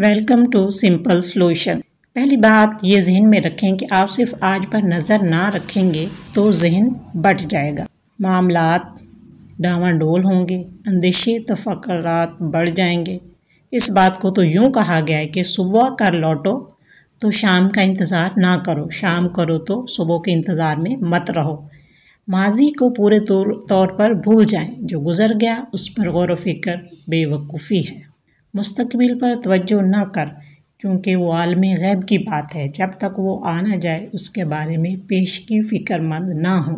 welcome to simple solution पहली बात ये जहन में रखें कि आप सिर्फ आज पर नज़र ना रखेंगे तो जहन बट जाएगा मामला डावाडोल होंगे अंदेशे तफकरात बढ़ जाएंगे इस बात को तो यूँ कहा गया है कि सुबह कर लौटो तो शाम का इंतज़ार ना करो शाम करो तो सुबह के इंतज़ार में मत रहो माजी को पूरे तौर पर भूल जाएं जो गुज़र गया उस पर गौर व फिक्र बेवकूफ़ी है मुस्तबिल पर तवज्जो न कर क्योंकि वो आलम गैब की बात है जब तक वो आ ना जाए उसके बारे में पेश की फ़िक्रमंद ना हो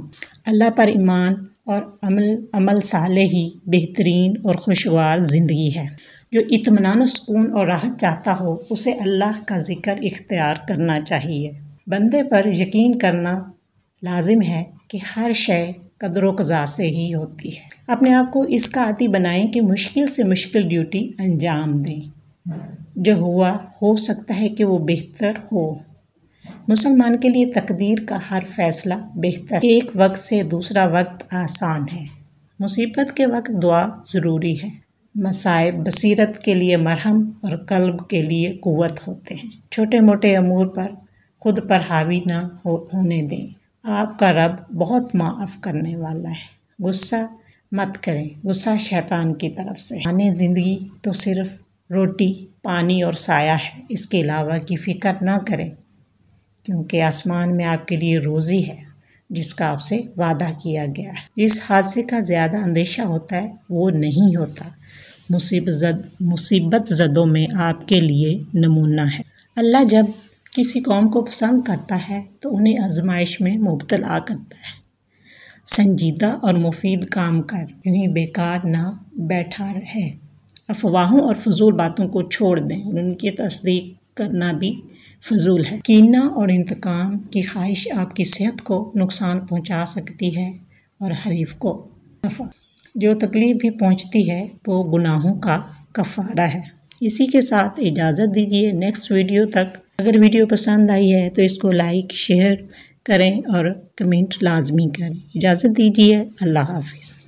अल्लाह पर ईमान और अमल अमल साले ही बेहतरीन और खुशगवार ज़िंदगी है जो इतमान सुकून और राहत चाहता हो उसे अल्लाह का ज़िक्र इख्तियार करना चाहिए बंदे पर यकीन करना लाजिम है कि हर शय कदर कज़ा से ही होती है अपने आप को इसका आती बनाएं कि मुश्किल से मुश्किल ड्यूटी अंजाम दें जो हुआ हो सकता है कि वो बेहतर हो मुसलमान के लिए तकदीर का हर फैसला बेहतर एक वक्त से दूसरा वक्त आसान है मुसीबत के वक्त दुआ ज़रूरी है मसाइब बसीरत के लिए मरहम और कल्ब के लिए कुत होते हैं छोटे मोटे अमूर पर खुद पर हावी ना हो, होने दें आपका रब बहुत माफ़ करने वाला है गुस्सा मत करें गुस्सा शैतान की तरफ से आने ज़िंदगी तो सिर्फ रोटी पानी और साया है इसके अलावा की फ़िक्र ना करें क्योंकि आसमान में आपके लिए रोज़ी है जिसका आपसे वादा किया गया है जिस हादसे का ज़्यादा अंदेशा होता है वो नहीं होता मुसीबत जद मुसीबत जदों में आपके लिए नमूना है अल्लाह जब किसी कौम को पसंद करता है तो उन्हें आजमाइश में मुबतला करता है संजीदा और मुफीद काम कर यूँ ही बेकार ना बैठा रहे अफवाहों और फजूल बातों को छोड़ दें और उनकी तस्दीक करना भी फजूल है कीना और इंतकाम की ख्वाहिश आपकी सेहत को नुकसान पहुंचा सकती है और हरीफ को नफा जो तकलीफ़ भी पहुंचती है वो गुनाहों का कफ़ारा है इसी के साथ इजाज़त दीजिए नेक्स्ट वीडियो तक अगर वीडियो पसंद आई है तो इसको लाइक शेयर करें और कमेंट लाजमी करें इजाज़त दीजिए अल्लाह हाफिज़